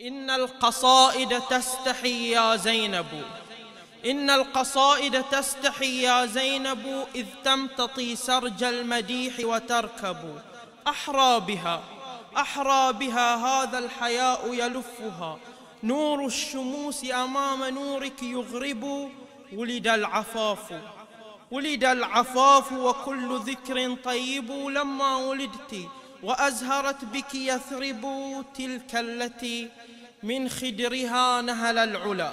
إن القصائد تستحي يا زينب إن القصائد تستحي يا زينب إذ تمتطي سرج المديح وتركب أحرى بها أحرى بها هذا الحياء يلفها نور الشموس أمام نورك يغرب ولد العفاف ولد العفاف وكل ذكر طيب لما ولدت وأزهرت بك يثرب تلك التي من خدرها نهل العلا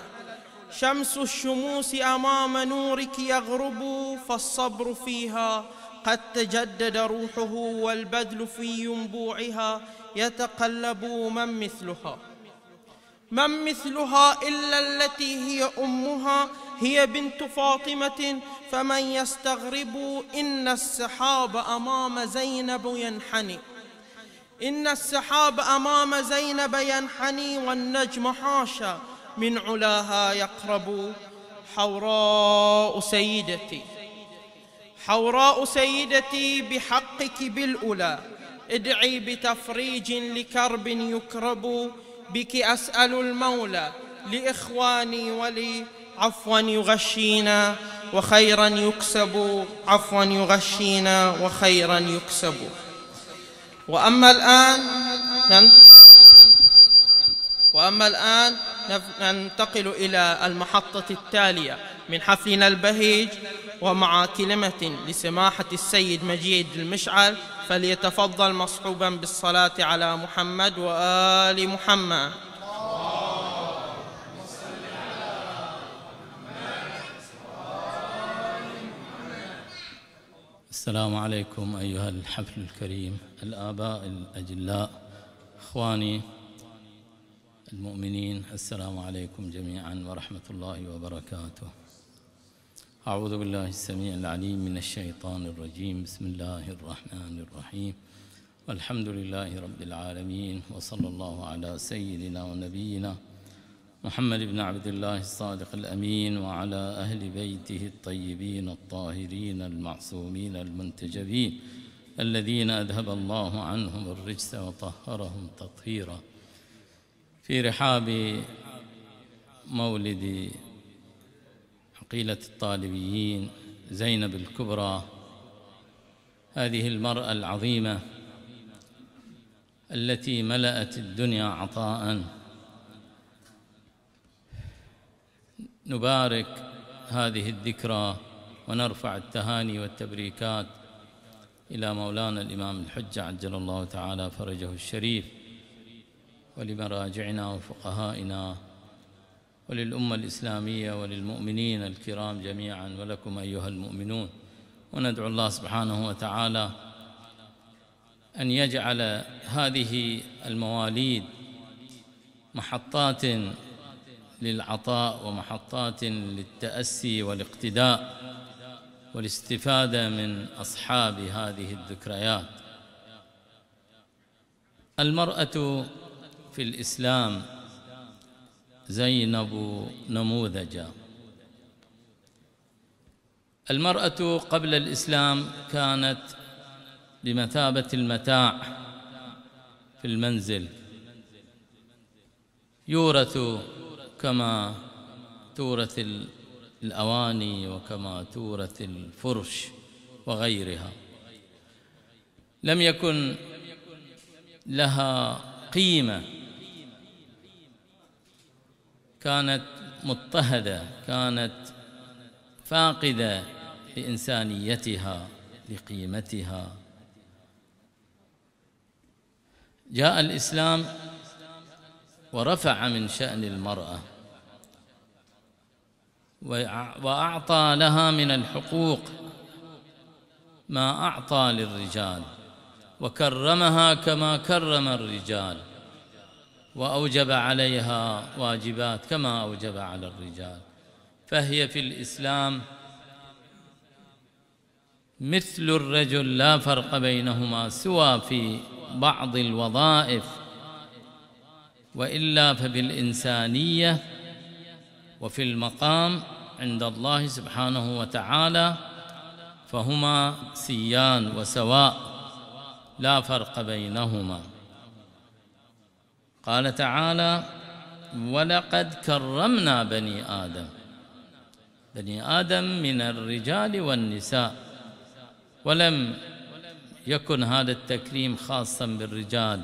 شمس الشموس أمام نورك يغرب فالصبر فيها قد تجدد روحه والبذل في ينبوعها يتقلب من مثلها من مثلها إلا التي هي أمها هي بنت فاطمة فمن يستغرب إن السحاب أمام زينب ينحني إن السحاب أمام زينب ينحني والنجم حاشا من علاها يقرب حوراء سيدتي حوراء سيدتي بحقك بالأولى ادعي بتفريج لكرب يكرب بك أسأل المولى لإخواني ولي عفوا يغشينا وخيرا يكسب عفوا يغشينا وخيرا يكسب وأما الآن وأما الآن ننتقل إلى المحطة التالية من حفلنا البهيج ومع كلمة لسماحة السيد مجيد المشعل فليتفضل مصحوبا بالصلاة على محمد وآل محمد السلام عليكم أيها الحفل الكريم الآباء الأجلاء إخواني المؤمنين السلام عليكم جميعا ورحمة الله وبركاته أعوذ بالله السميع العليم من الشيطان الرجيم بسم الله الرحمن الرحيم والحمد لله رب العالمين وصلى الله على سيدنا ونبينا محمد بن عبد الله الصادق الأمين وعلى أهل بيته الطيبين الطاهرين المعصومين المنتجبين الذين أذهب الله عنهم الرجس وطهرهم تطهيرا في رحاب مولد عقيلة الطالبيين زينب الكبرى هذه المرأة العظيمة التي ملأت الدنيا عطاءً نبارك هذه الذكرى ونرفع التهاني والتبريكات إلى مولانا الإمام الحجة عجل الله تعالى فرجه الشريف ولمراجعنا وفقهائنا وللأمة الإسلامية وللمؤمنين الكرام جميعا ولكم أيها المؤمنون وندعو الله سبحانه وتعالى أن يجعل هذه المواليد محطات للعطاء ومحطات للتأسي والاقتداء والاستفادة من أصحاب هذه الذكريات المرأة في الإسلام زينب نموذجا المرأة قبل الإسلام كانت بمثابة المتاع في المنزل يورث كما تورث الأواني وكما تورث الفرش وغيرها لم يكن لها قيمة كانت مضطهدة كانت فاقدة لإنسانيتها لقيمتها جاء الإسلام ورفع من شأن المرأة وأعطى لها من الحقوق ما أعطى للرجال وكرمها كما كرم الرجال وأوجب عليها واجبات كما أوجب على الرجال فهي في الإسلام مثل الرجل لا فرق بينهما سوى في بعض الوظائف وإلا فبالإنسانية وفي المقام عند الله سبحانه وتعالى فهما سيان وسواء لا فرق بينهما قال تعالى ولقد كرمنا بني آدم بني آدم من الرجال والنساء ولم يكن هذا التكريم خاصا بالرجال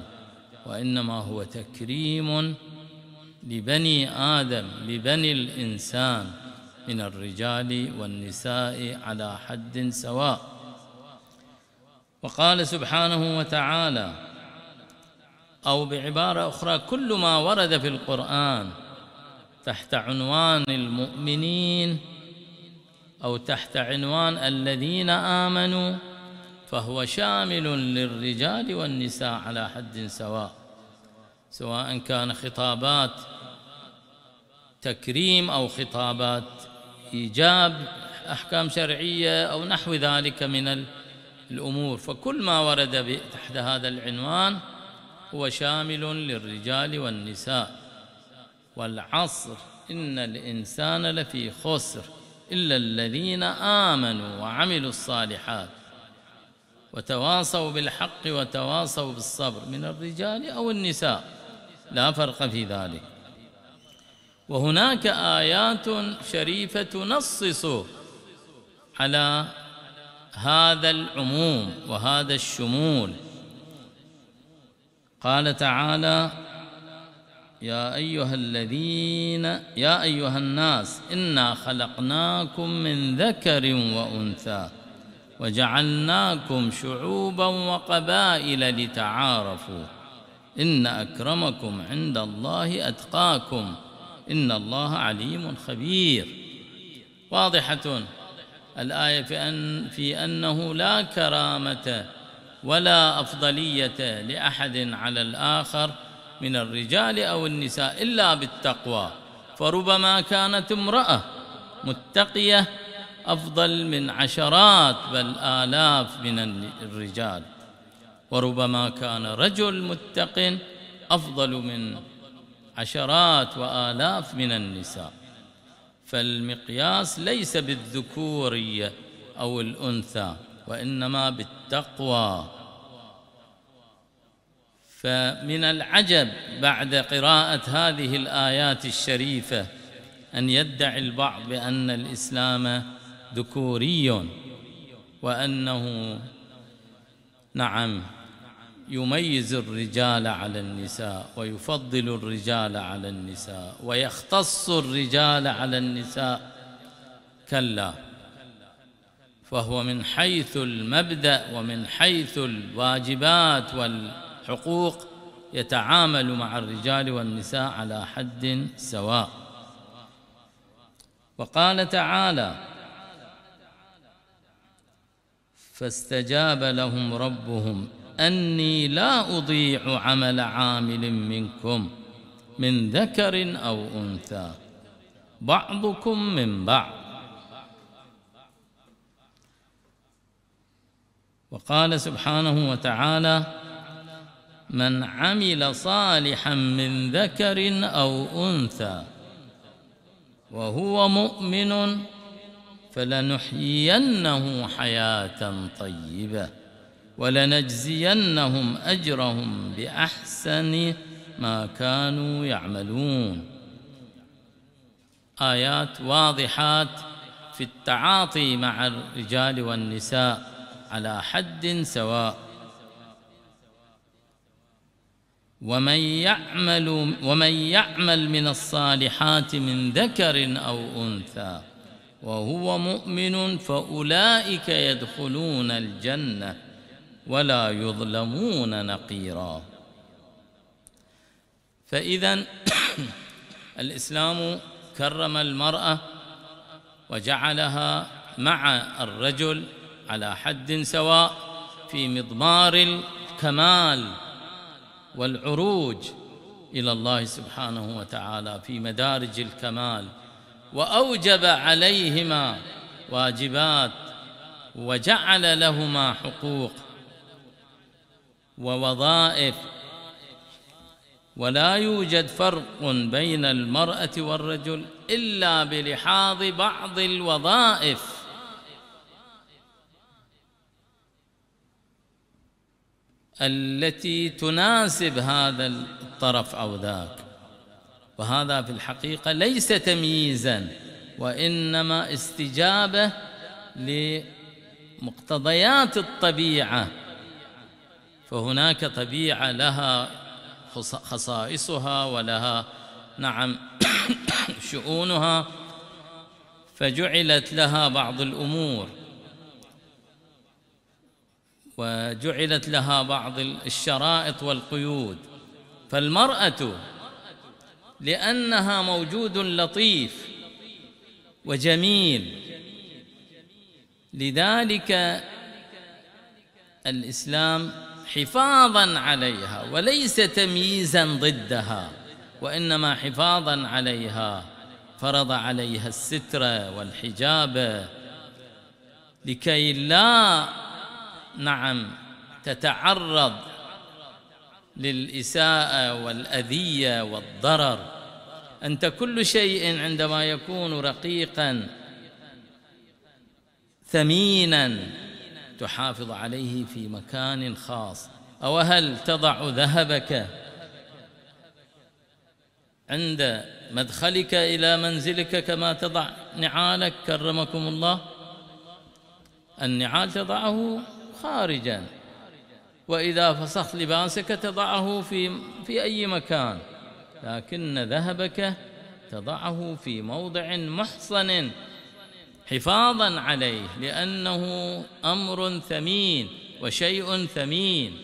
وإنما هو تكريم لبني آدم لبني الإنسان من الرجال والنساء على حد سواء وقال سبحانه وتعالى أو بعبارة أخرى كل ما ورد في القرآن تحت عنوان المؤمنين أو تحت عنوان الذين آمنوا فهو شامل للرجال والنساء على حد سواء سواء كان خطابات تكريم أو خطابات إيجاب أحكام شرعية أو نحو ذلك من الأمور فكل ما ورد تحت هذا العنوان هو شامل للرجال والنساء والعصر إن الإنسان لفي خسر إلا الذين آمنوا وعملوا الصالحات وتواصوا بالحق وتواصوا بالصبر من الرجال أو النساء لا فرق في ذلك وهناك آيات شريفة تنصص على هذا العموم وهذا الشمول قال تعالى يا أيها الذين يا أيها الناس إنا خلقناكم من ذكر وأنثى وجعلناكم شعوبا وقبائل لتعارفوا إن أكرمكم عند الله أتقاكم إن الله عليم خبير واضحة الآية في, أن في أنه لا كرامة ولا أفضلية لأحد على الآخر من الرجال أو النساء إلا بالتقوى فربما كانت امرأة متقية أفضل من عشرات بل آلاف من الرجال وربما كان رجل متق أفضل من عشرات وآلاف من النساء فالمقياس ليس بالذكورية أو الأنثى وإنما بالتقوى فمن العجب بعد قراءة هذه الآيات الشريفة أن يدعي البعض بأن الإسلام ذكوري وأنه نعم يميز الرجال على النساء ويفضل الرجال على النساء ويختص الرجال على النساء كلا فهو من حيث المبدأ ومن حيث الواجبات والحقوق يتعامل مع الرجال والنساء على حد سواء وقال تعالى فاستجاب لهم ربهم أني لا أضيع عمل عامل منكم من ذكر أو أنثى بعضكم من بعض وقال سبحانه وتعالى من عمل صالحا من ذكر أو أنثى وهو مؤمن فلنحيينه حياه طيبه ولنجزينهم اجرهم باحسن ما كانوا يعملون ايات واضحات في التعاطي مع الرجال والنساء على حد سواء ومن يعمل ومن يعمل من الصالحات من ذكر او انثى وهو مؤمن فأولئك يدخلون الجنة ولا يظلمون نقيرا فإذا الإسلام كرم المرأة وجعلها مع الرجل على حد سواء في مضمار الكمال والعروج إلى الله سبحانه وتعالى في مدارج الكمال واوجب عليهما واجبات وجعل لهما حقوق ووظائف ولا يوجد فرق بين المرأة والرجل إلا بلحاظ بعض الوظائف التي تناسب هذا الطرف أو ذاك وهذا في الحقيقة ليس تمييزا وإنما استجابة لمقتضيات الطبيعة فهناك طبيعة لها خصائصها ولها نعم شؤونها فجعلت لها بعض الأمور وجعلت لها بعض الشرائط والقيود فالمرأة لأنها موجود لطيف وجميل لذلك الإسلام حفاظا عليها وليس تمييزا ضدها وإنما حفاظا عليها فرض عليها الستر والحجاب لكي لا نعم تتعرض للإساءة والأذية والضرر أنت كل شيء عندما يكون رقيقا ثمينا تحافظ عليه في مكان خاص أو هل تضع ذهبك عند مدخلك إلى منزلك كما تضع نعالك كرمكم الله النعال تضعه خارجا وإذا فسخت لباسك تضعه في, في أي مكان لكن ذهبك تضعه في موضع محصن حفاظا عليه لأنه أمر ثمين وشيء ثمين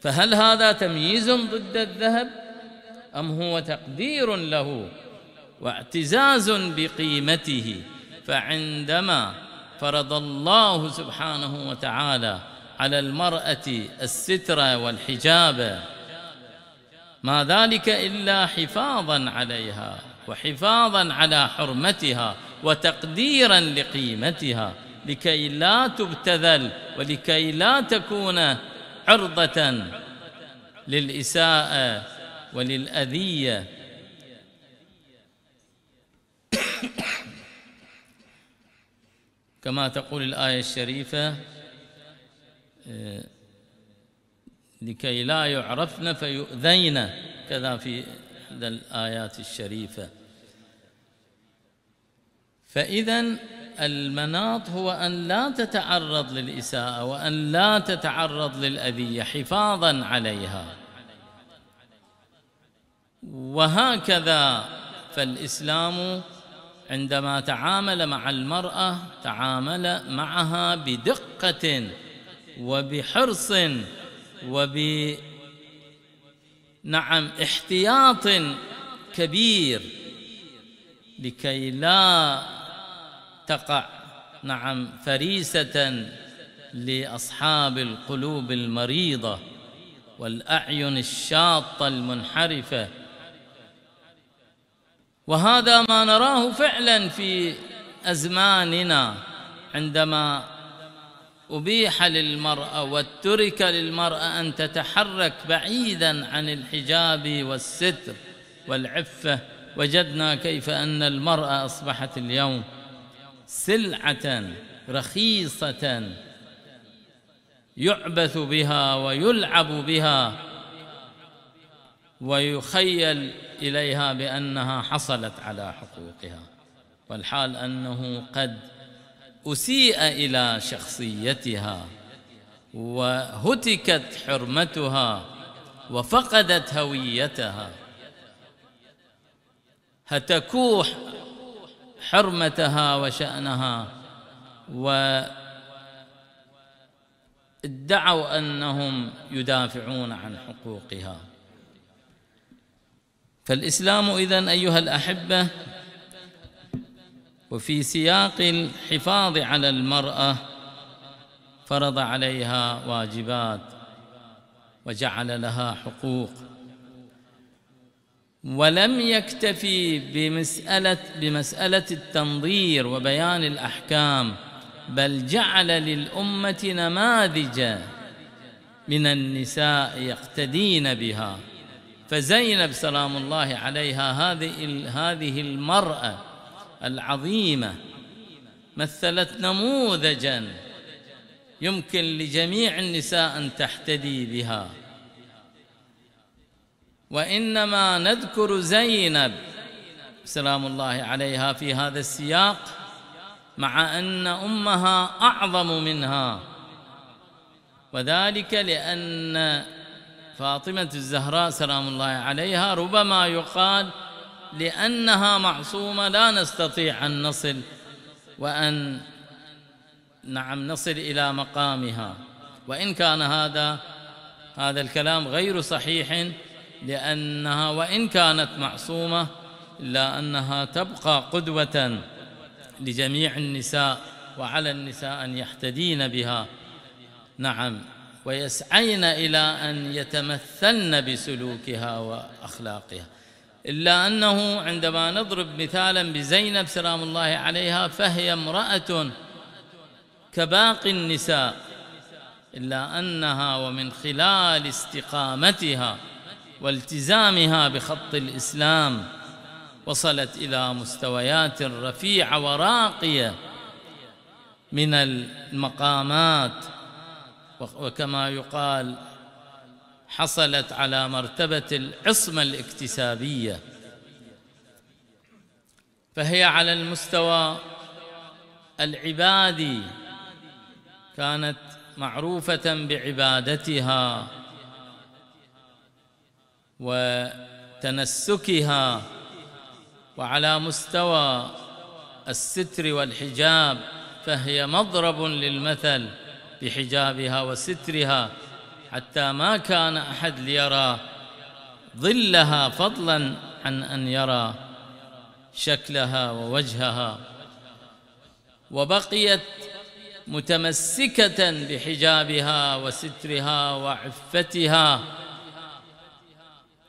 فهل هذا تمييز ضد الذهب أم هو تقدير له واعتزاز بقيمته فعندما فرض الله سبحانه وتعالى على المرأة الستر والحجاب ما ذلك إلا حفاظا عليها وحفاظا على حرمتها وتقديرا لقيمتها لكي لا تبتذل ولكي لا تكون عرضة للإساءة وللأذية كما تقول الآية الشريفة آه، لكي لا يعرفن فيؤذين كذا في إحدى الآيات الشريفة فإذا المناط هو أن لا تتعرض للإساءة وأن لا تتعرض للأذية حفاظا عليها وهكذا فالإسلام عندما تعامل مع المرأة تعامل معها بدقة وبحرص وب نعم احتياط كبير لكي لا تقع نعم فريسة لأصحاب القلوب المريضة والأعين الشاطة المنحرفة وهذا ما نراه فعلا في أزماننا عندما أبيح للمرأة واترك للمرأة أن تتحرك بعيدا عن الحجاب والستر والعفة وجدنا كيف أن المرأة أصبحت اليوم سلعة رخيصة يعبث بها ويلعب بها ويخيل إليها بأنها حصلت على حقوقها والحال أنه قد أسيء إلى شخصيتها وهتكت حرمتها وفقدت هويتها هتكوح حرمتها وشأنها وادعوا أنهم يدافعون عن حقوقها فالإسلام إذن أيها الأحبة وفي سياق الحفاظ على المرأة فرض عليها واجبات وجعل لها حقوق ولم يكتفي بمسألة, بمسألة التنظير وبيان الأحكام بل جعل للأمة نماذج من النساء يقتدين بها فزينب سلام الله عليها هذه هذه المرأة العظيمه مثلت نموذجا يمكن لجميع النساء ان تحتدي بها وانما نذكر زينب سلام الله عليها في هذا السياق مع ان امها اعظم منها وذلك لان فاطمه الزهراء سلام الله عليها ربما يقال لأنها معصومة لا نستطيع أن نصل وأن نعم نصل إلى مقامها وإن كان هذا هذا الكلام غير صحيح لأنها وإن كانت معصومة إلا أنها تبقى قدوة لجميع النساء وعلى النساء أن يحتدين بها نعم ويسعين إلى أن يتمثلن بسلوكها وأخلاقها إلا أنه عندما نضرب مثالا بزينب سلام الله عليها فهي امرأة كباقي النساء إلا أنها ومن خلال استقامتها والتزامها بخط الإسلام وصلت إلى مستويات رفيعة وراقية من المقامات وكما يقال حصلت على مرتبة العصمة الاكتسابية فهي على المستوى العبادي كانت معروفة بعبادتها وتنسكها وعلى مستوى الستر والحجاب فهي مضرب للمثل بحجابها وسترها حتى ما كان أحد ليرى ظلها فضلا عن أن يرى شكلها ووجهها وبقيت متمسكة بحجابها وسترها وعفتها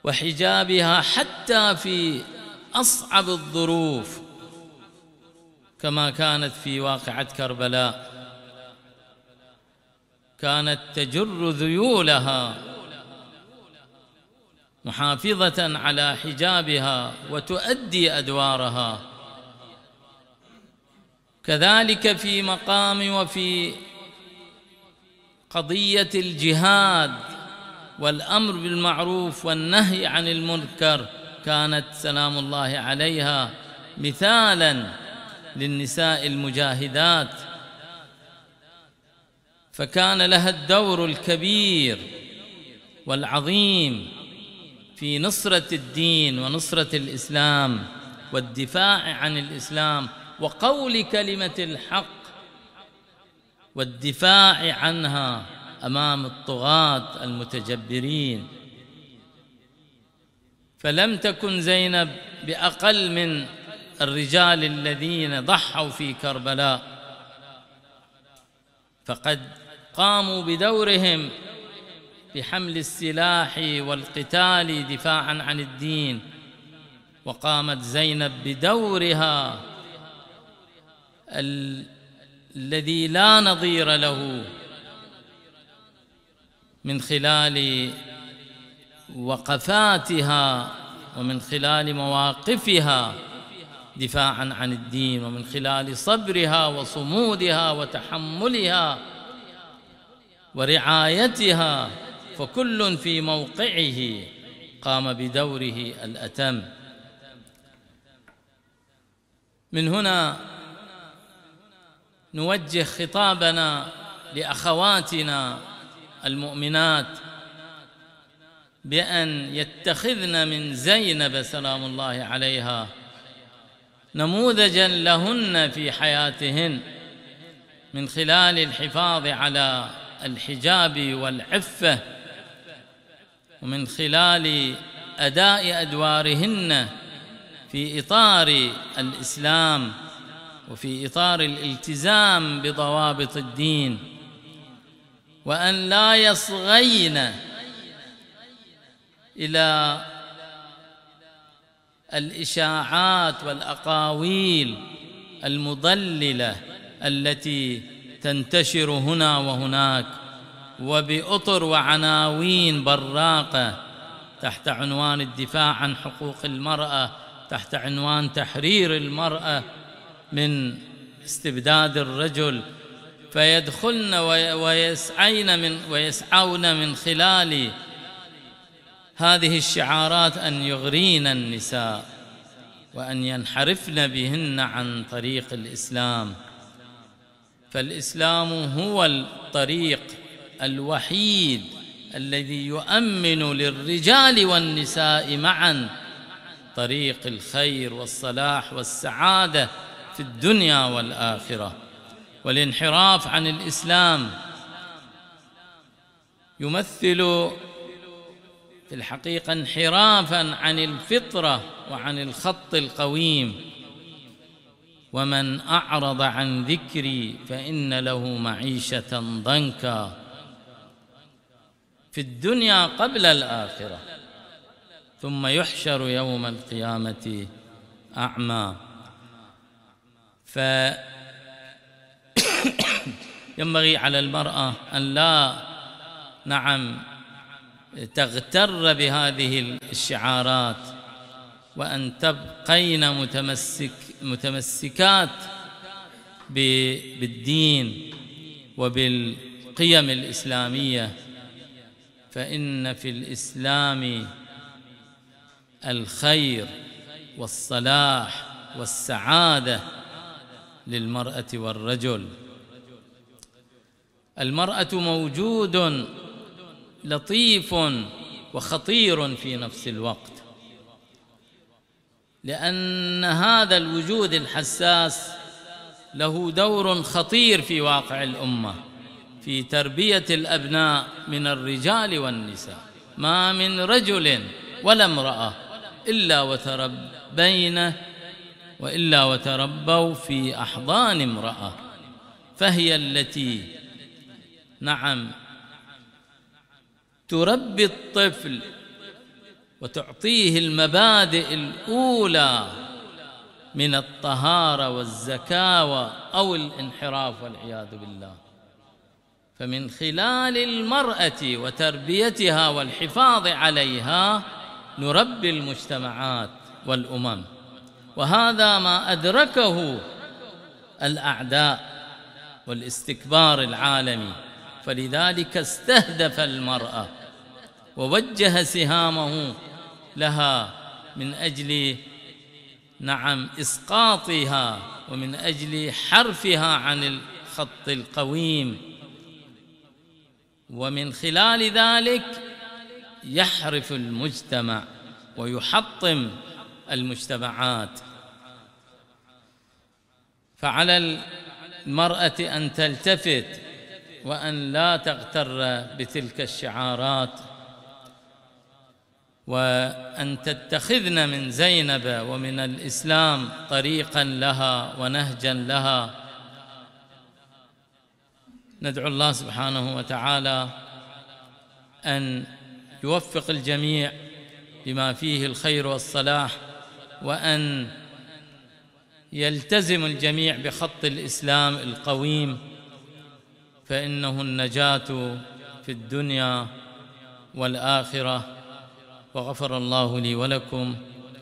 وحجابها حتى في أصعب الظروف كما كانت في واقعة كربلاء كانت تجر ذيولها محافظة على حجابها وتؤدي أدوارها كذلك في مقام وفي قضية الجهاد والأمر بالمعروف والنهي عن المنكر كانت سلام الله عليها مثالا للنساء المجاهدات فكان لها الدور الكبير والعظيم في نصرة الدين ونصرة الإسلام والدفاع عن الإسلام وقول كلمة الحق والدفاع عنها أمام الطغاة المتجبرين فلم تكن زينب بأقل من الرجال الذين ضحوا في كربلاء فقد قاموا بدورهم بحمل السلاح والقتال دفاعا عن الدين وقامت زينب بدورها ال... الذي لا نظير له من خلال وقفاتها ومن خلال مواقفها دفاعا عن الدين ومن خلال صبرها وصمودها وتحملها ورعايتها فكل في موقعه قام بدوره الأتم من هنا نوجه خطابنا لأخواتنا المؤمنات بأن يتخذن من زينب سلام الله عليها نموذجا لهن في حياتهن من خلال الحفاظ على الحجاب والعفة ومن خلال أداء أدوارهن في إطار الإسلام وفي إطار الالتزام بضوابط الدين وأن لا يصغين إلى الإشاعات والأقاويل المضللة التي تنتشر هنا وهناك وبأطر وعناوين براقة تحت عنوان الدفاع عن حقوق المرأة تحت عنوان تحرير المرأة من استبداد الرجل فيدخلن ويسعين من ويسعون من خلال هذه الشعارات أن يغرين النساء وأن ينحرفن بهن عن طريق الإسلام فالاسلام هو الطريق الوحيد الذي يؤمن للرجال والنساء معا طريق الخير والصلاح والسعاده في الدنيا والاخره والانحراف عن الاسلام يمثل في الحقيقه انحرافا عن الفطره وعن الخط القويم ومن أعرض عن ذكري فإن له معيشة ضنكا في الدنيا قبل الآخرة ثم يحشر يوم القيامة أعمى ف ينبغي على المرأة أن لا نعم تغتر بهذه الشعارات وأن تبقين متمسك متمسكات بالدين وبالقيم الإسلامية فإن في الإسلام الخير والصلاح والسعادة للمرأة والرجل المرأة موجود لطيف وخطير في نفس الوقت لأن هذا الوجود الحساس له دور خطير في واقع الأمة في تربية الأبناء من الرجال والنساء ما من رجل ولا امرأة إلا وتربينه وإلا وتربوا في أحضان امرأة فهي التي نعم تربي الطفل وتعطيه المبادئ الأولى من الطهارة والزكاوة أو الانحراف والعياذ بالله فمن خلال المرأة وتربيتها والحفاظ عليها نربي المجتمعات والأمم وهذا ما أدركه الأعداء والاستكبار العالمي فلذلك استهدف المرأة ووجه سهامه لها من أجل نعم إسقاطها ومن أجل حرفها عن الخط القويم ومن خلال ذلك يحرف المجتمع ويحطم المجتمعات فعلى المرأة أن تلتفت وأن لا تغتر بتلك الشعارات وأن تتخذن من زينب ومن الإسلام طريقا لها ونهجا لها ندعو الله سبحانه وتعالى أن يوفق الجميع بما فيه الخير والصلاح وأن يلتزم الجميع بخط الإسلام القويم فإنه النجاة في الدنيا والآخرة وغفر الله لي ولكم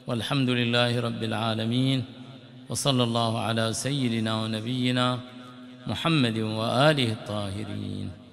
والحمد لله رب العالمين وصلى الله على سيدنا ونبينا محمد وآله الطاهرين